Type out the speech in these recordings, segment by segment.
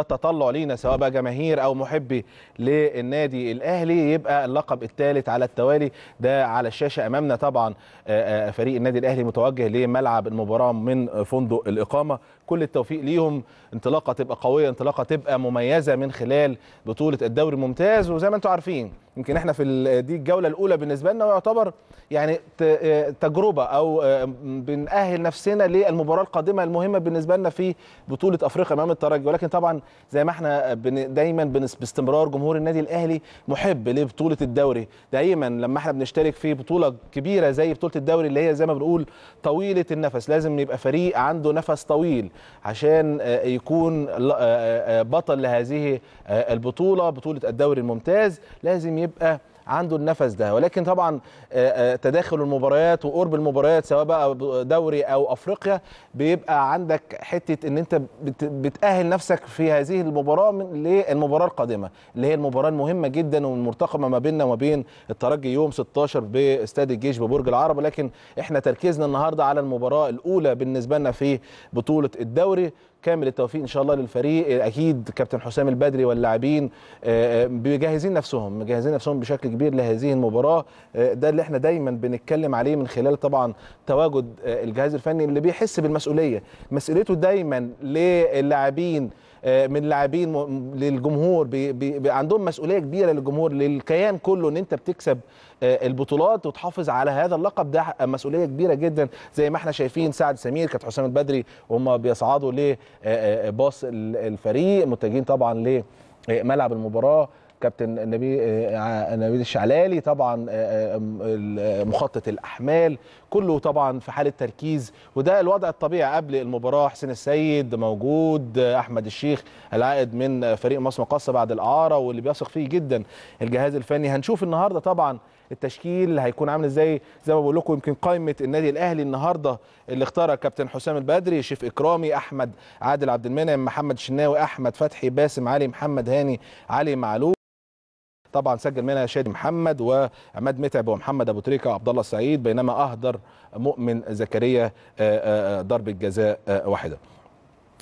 التطلع لينا سواء بقى جماهير او محبي للنادي الاهلي يبقى اللقب الثالث على التوالي ده على الشاشه امامنا طبعا آه، آه، فريق النادي الاهلي متوجه لملعب المباراه من فندق الاقامه كل التوفيق ليهم انطلاقه تبقى قويه انطلاقه تبقى مميزه من خلال بطوله الدوري الممتاز وزي ما انتم عارفين يمكن احنا في دي الجوله الاولى بالنسبه لنا ويعتبر يعني آه، تجربه او آه، بنأهل نفسنا للمباراه القادمه المهمه بالنسبه لنا في بطوله افريقيا امام الترجي ولكن طبعا زي ما احنا دايما باستمرار جمهور النادي الاهلي محب لبطوله الدوري دايما لما احنا بنشترك في بطوله كبيره زي بطوله الدوري اللي هي زي ما بنقول طويله النفس لازم يبقى فريق عنده نفس طويل عشان آه، يكون بطل لهذه البطوله بطوله الدوري الممتاز لازم يبقى يبقى عنده النفس ده ولكن طبعا آه، آه، تداخل المباريات وقرب المباريات سواء بقى دوري او افريقيا بيبقى عندك حته ان انت بتاهل نفسك في هذه المباراه للمباراه القادمه اللي هي المباراه المهمه جدا والمرتقبه ما بيننا وما بين الترجي يوم 16 باستاد الجيش ببرج العرب ولكن احنا تركيزنا النهارده على المباراه الاولى بالنسبه لنا في بطوله الدوري كامل التوفيق ان شاء الله للفريق اكيد كابتن حسام البدري واللاعبين آه، آه، بيجهزين نفسهم مجهزين نفسهم بشكل كبير لهذه المباراه آه، ده اللي احنا دايما بنتكلم عليه من خلال طبعا تواجد الجهاز الفني اللي بيحس بالمسؤوليه مسؤوليته دايما للاعبين آه، من لاعبين للجمهور بي بي عندهم مسؤوليه كبيره للجمهور للكيان كله ان انت بتكسب آه، البطولات وتحافظ على هذا اللقب ده مسؤوليه كبيره جدا زي ما احنا شايفين سعد سمير كانت حسام البدري وهم بيصعدوا لباص آه، الفريق متجهين طبعا لملعب المباراه كابتن نبيل آه، آه، نبيل الشعلالي طبعا آه، مخطط الاحمال كله طبعا في حاله تركيز وده الوضع الطبيعي قبل المباراه حسين السيد موجود احمد الشيخ العائد من فريق مصر مقاصه بعد الاعاره واللي بيثق فيه جدا الجهاز الفني هنشوف النهارده طبعا التشكيل هيكون عامل ازاي زي ما بقول لكم يمكن قائمه النادي الاهلي النهارده اللي اختارها كابتن حسام البدري شيف اكرامي احمد عادل عبد المنعم محمد شناوي احمد فتحي باسم علي محمد هاني علي معلول طبعا سجل منها شادي محمد وعماد متعب ومحمد ابو تريكه وعبد الله السعيد بينما اهدر مؤمن زكريا آه، آه، آه، ضربه جزاء واحده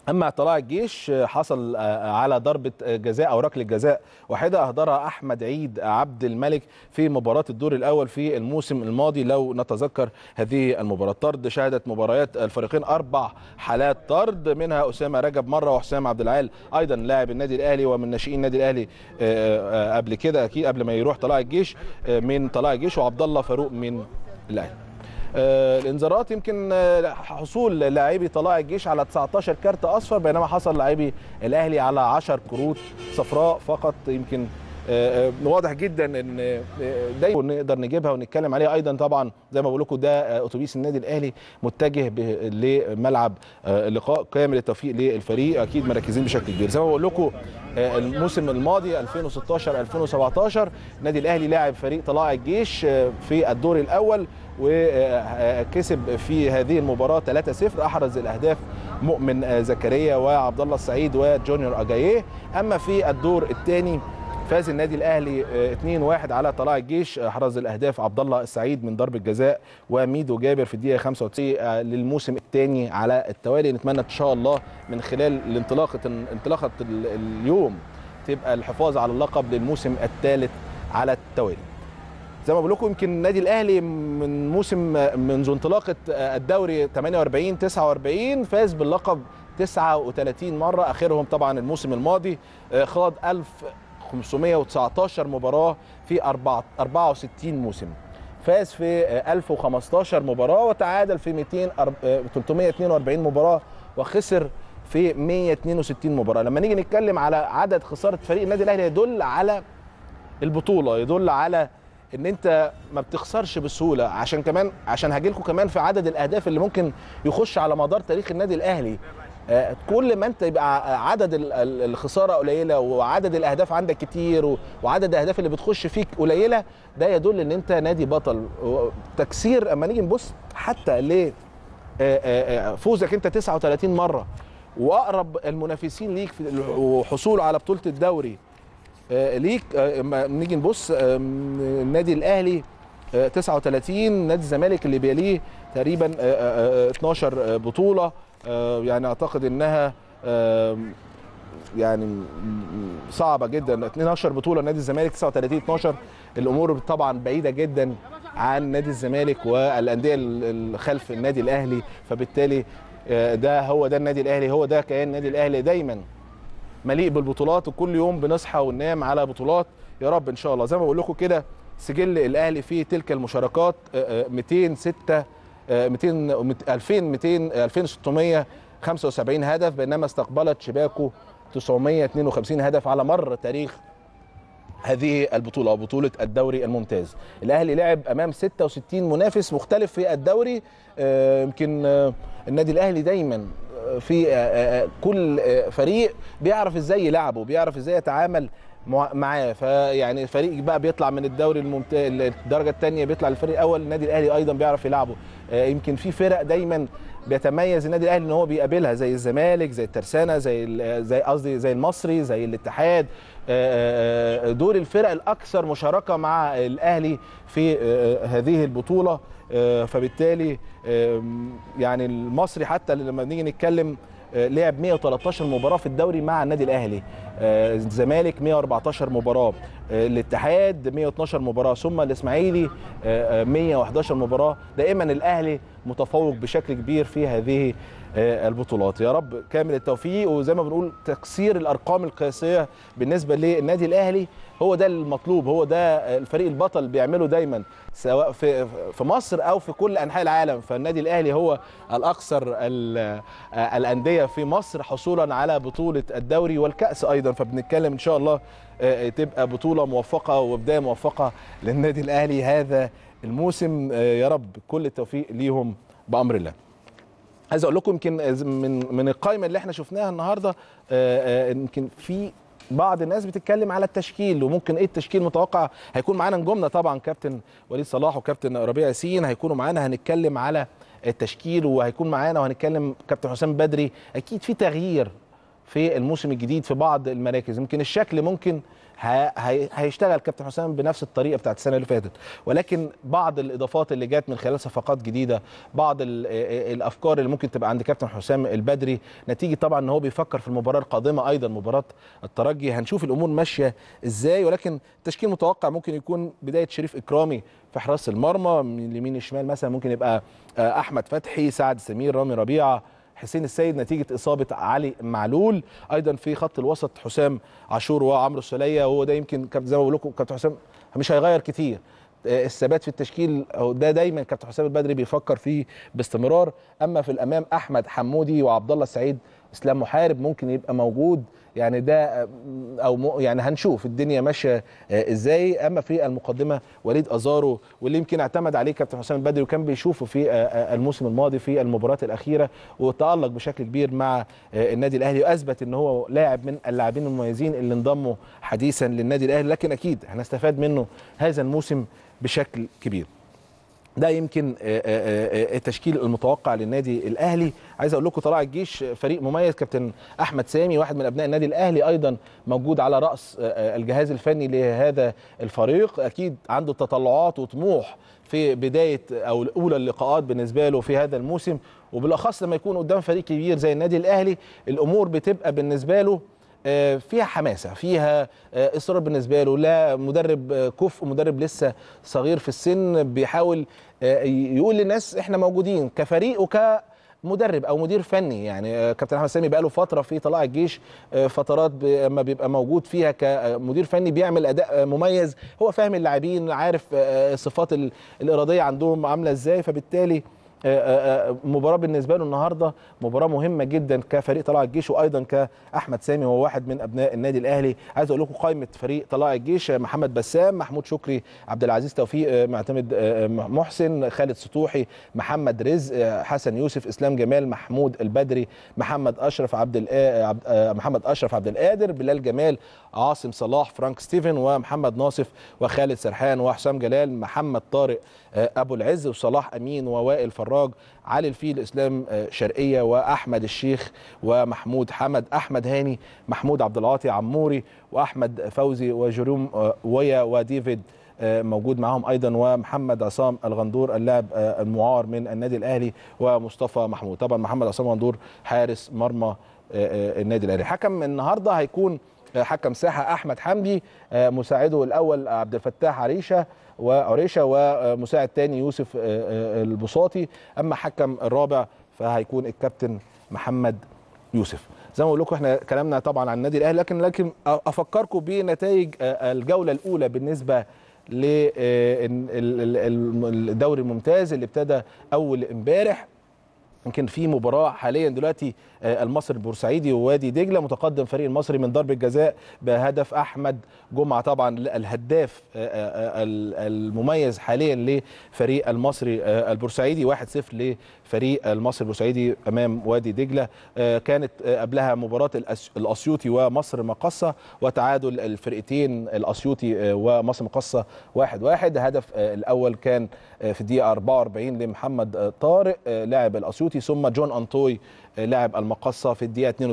اما طلاع الجيش آه، حصل آه، آه، على ضربه جزاء او ركله جزاء واحده اهدرها احمد عيد عبد الملك في مباراه الدور الاول في الموسم الماضي لو نتذكر هذه المباراه طرد شهدت مباريات الفريقين اربع حالات طرد منها اسامه رجب مره وحسام عبد العال ايضا لاعب النادي الاهلي ومن ناشئين النادي الاهلي قبل كده اكيد قبل ما يروح طلائع الجيش من طلائع الجيش وعبد الله فاروق من الاهلي آه، الانذارات يمكن آه، حصول لاعبي طلائع الجيش على 19 كارت اصفر بينما حصل لاعبي الاهلي على 10 كروت صفراء فقط يمكن آه، واضح جدا ان دايما نقدر نجيبها ونتكلم عليها ايضا طبعا زي ما بقول لكم ده اتوبيس النادي الاهلي متجه لملعب اللقاء كامل التوفيق للفريق اكيد مركزين بشكل كبير زي ما بقول لكم الموسم الماضي 2016 2017 النادي الاهلي لاعب فريق طلائع الجيش في الدور الاول وكسب في هذه المباراه 3-0 احرز الاهداف مؤمن زكريا وعبد الله السعيد وجونيور اجاييه اما في الدور الثاني فاز النادي الاهلي 2-1 على طلائع الجيش احرز الاهداف عبد الله السعيد من ضربه جزاء وميدو جابر في الدقيقه 95 للموسم الثاني على التوالي نتمنى ان شاء الله من خلال انطلاقه انطلاقه اليوم تبقى الحفاظ على اللقب للموسم الثالث على التوالي زي ما بقول لكم يمكن النادي الاهلي من موسم منذ انطلاقه آه، الدوري 48 49 فاز باللقب 39 مره اخرهم طبعا الموسم الماضي آه، خاض 1519 مباراه في 64 موسم فاز في 1015 آه، مباراه وتعادل في 200 342 مباراه وخسر في 162 مباراه لما نيجي نتكلم على عدد خساره فريق النادي الاهلي يدل على البطوله يدل على ان انت ما بتخسرش بسهوله عشان كمان عشان هاجي لكم كمان في عدد الاهداف اللي ممكن يخش على مدار تاريخ النادي الاهلي آه، كل ما انت يبقى عدد الخساره قليله وعدد الاهداف عندك كتير وعدد الاهداف اللي بتخش فيك قليله ده يدل ان انت نادي بطل تكسير اما نيجي نبص حتى ليه آه، آه، فوزك انت 39 مره واقرب المنافسين ليك وحصوله على بطوله الدوري آه، ليك اما آه، نيجي نبص آه، النادي الاهلي 39 نادي الزمالك اللي بيليه تقريبا 12 بطوله يعني اعتقد انها يعني صعبه جدا 12 بطوله نادي الزمالك 39 12 الامور طبعا بعيده جدا عن نادي الزمالك والانديه اللي خلف النادي الاهلي فبالتالي ده هو ده النادي الاهلي هو ده كيان النادي الاهلي دايما مليء بالبطولات وكل يوم بنصحى وننام على بطولات يا رب ان شاء الله زي ما بقول لكم كده سجل الاهلي في تلك المشاركات 206 200 2200 2675 هدف بينما استقبلت شباكه 952 هدف على مر تاريخ هذه البطولة أو بطولة الدوري الممتاز الأهلي لعب أمام 66 منافس مختلف في الدوري آه، يمكن آه، النادي الأهلي دايما في آه، آه، آه، كل فريق بيعرف ازاي يلعبه بيعرف ازاي يتعامل معاه فيعني فريق بقى بيطلع من الدوري الممتاز الدرجه الثانيه بيطلع للفريق الاول النادي الاهلي ايضا بيعرف يلعبه يمكن في فرق دايما بيتميز النادي الاهلي ان هو بيقابلها زي الزمالك زي الترسانه زي زي قصدي زي المصري زي الاتحاد آه، آه، آه، دور الفرق الاكثر مشاركه مع الاهلي في هذه البطوله فبالتالي يعني المصري حتى لما نيجي نتكلم لعب 113 مباراه في الدوري مع النادي الاهلي الزمالك 114 مباراه آه، الاتحاد 112 مباراه ثم الاسماعيلي 111 آه، آه، مباراه دائما الاهلي متفوق بشكل كبير في هذه البطولات يا رب كامل التوفيق وزي ما بنقول تكسير الارقام القياسيه بالنسبه للنادي الاهلي هو ده المطلوب هو ده الفريق البطل بيعمله دايما سواء في في مصر او في كل انحاء العالم فالنادي الاهلي هو الاكثر الانديه في مصر حصولا على بطوله الدوري والكاس ايضا فبنتكلم ان شاء الله تبقى بطوله بطوله موفقه وبدايه موفقه للنادي الاهلي هذا الموسم آه، يا رب كل التوفيق ليهم بامر الله عايز اقول لكم يمكن من من القائمه اللي احنا شفناها النهارده آه، آه، يمكن في بعض الناس بتتكلم على التشكيل وممكن ايه التشكيل متوقع هيكون معانا نجومنا طبعا كابتن وليد صلاح وكابتن ربيع ياسين هيكونوا معانا هنتكلم على التشكيل وهيكون معانا وهنتكلم كابتن حسام بدري اكيد في تغيير في الموسم الجديد في بعض المراكز يمكن الشكل ممكن هيشتغل كابتن حسام بنفس الطريقه بتاعت السنه اللي فاتت ولكن بعض الاضافات اللي جت من خلال صفقات جديده بعض الافكار اللي ممكن تبقى عند كابتن حسام البدري نتيجه طبعا ان هو بيفكر في المباراه القادمه ايضا مباراه الترجي هنشوف الامور ماشيه ازاي ولكن التشكيل متوقع ممكن يكون بدايه شريف اكرامي في حراس المرمى من اليمين الشمال مثلا ممكن يبقى آه، احمد فتحي سعد سمير رامي ربيعه حسين السيد نتيجه اصابه علي معلول ايضا في خط الوسط حسام عاشور وعمرو السلية وهو ده يمكن كابتن زي ما بقول لكم كابتن حسام مش هيغير كتير آه، الثبات في التشكيل ده دايما كابتن حسام البدري بيفكر فيه باستمرار اما في الامام احمد حمودي وعبد الله سعيد اسلام محارب ممكن يبقى موجود يعني ده او يعني هنشوف الدنيا ماشيه آه، ازاي اما في المقدمه وليد ازارو واللي يمكن اعتمد عليه كابتن حسام البدري وكان بيشوفه في آه، آه، الموسم الماضي في المباراه الاخيره وتالق بشكل كبير مع النادي الاهلي واثبت ان هو لاعب من اللاعبين المميزين اللي انضموا حديثا للنادي الاهلي لكن اكيد هنستفاد منه هذا الموسم بشكل كبير ده يمكن آه، آه، آه، التشكيل المتوقع للنادي الاهلي عايز اقول لكم طلع الجيش فريق مميز كابتن احمد سامي واحد من ابناء النادي الاهلي ايضا موجود على راس الجهاز الفني لهذا الفريق اكيد عنده تطلعات وطموح في بدايه او اولى اللقاءات بالنسبه له في هذا الموسم وبالاخص لما يكون قدام فريق كبير زي النادي الاهلي الامور بتبقى بالنسبه له آه، فيها حماسه فيها آه، اصرار بالنسبه له لا مدرب آه، كفء مدرب لسه صغير في السن بيحاول يقول للناس احنا موجودين كفريق وك مدرب او مدير فني يعني كابتن احمد سامي بقاله فتره في طلائع الجيش فترات اما بيبقى موجود فيها كمدير فني بيعمل اداء مميز هو فاهم اللاعبين عارف الصفات الاراديه عندهم عامله ازاي فبالتالي آه، آه، آه، مباراه بالنسبه له النهارده مباراه مهمه جدا كفريق طلائع الجيش وايضا كاحمد سامي هو واحد من ابناء النادي الاهلي عايز اقول لكم قائمه فريق طلائع الجيش محمد بسام محمود شكري عبد العزيز توفيق معتمد محسن خالد سطوحي محمد رزق حسن يوسف اسلام جمال محمود البدري محمد اشرف عبد محمد اشرف عبد القادر بلال جمال عاصم صلاح فرانك ستيفن ومحمد ناصف وخالد سرحان وحسام جلال محمد طارق آه، ابو العز وصلاح امين ووائل فراج علي الفيل اسلام آه، شرقيه واحمد الشيخ ومحمود حمد احمد هاني محمود عبد العاطي عموري واحمد فوزي وجروم آه، ويا وديفيد موجود معاهم ايضا ومحمد عصام الغندور اللاعب المعار من النادي الاهلي ومصطفى محمود طبعا محمد عصام الغندور حارس مرمى النادي الاهلي حكم النهارده هيكون حكم ساحه احمد حمدي آه، مساعده الاول عبد الفتاح عريشه وعريشه ومساعد ثاني يوسف آه، آه، البساطي اما حكم الرابع فهيكون الكابتن محمد يوسف زي ما بقول لكم احنا كلامنا طبعا عن النادي الاهلي لكن لكن افكركم بنتائج الجوله الاولى بالنسبه للدوري الممتاز اللي ابتدى اول امبارح يمكن في مباراه حاليا دلوقتي آه، المصري البورسعيدي ووادي دجله متقدم فريق المصري من ضربه جزاء بهدف احمد جمعه طبعا الهداف آه، آه، المميز حاليا لفريق المصري البورسعيدي 1-0 لفريق المصري البورسعيدي امام وادي دجله كانت قبلها مباراه الاسيوطي ومصر مقصه وتعادل الفرقتين الاسيوطي ومصر مقصه 1-1 هدف الاول كان في الدقيقه 44 لمحمد طارق لاعب الاسيوطي ثم جون أنطوي آه، لاعب المقصة في الدقيقة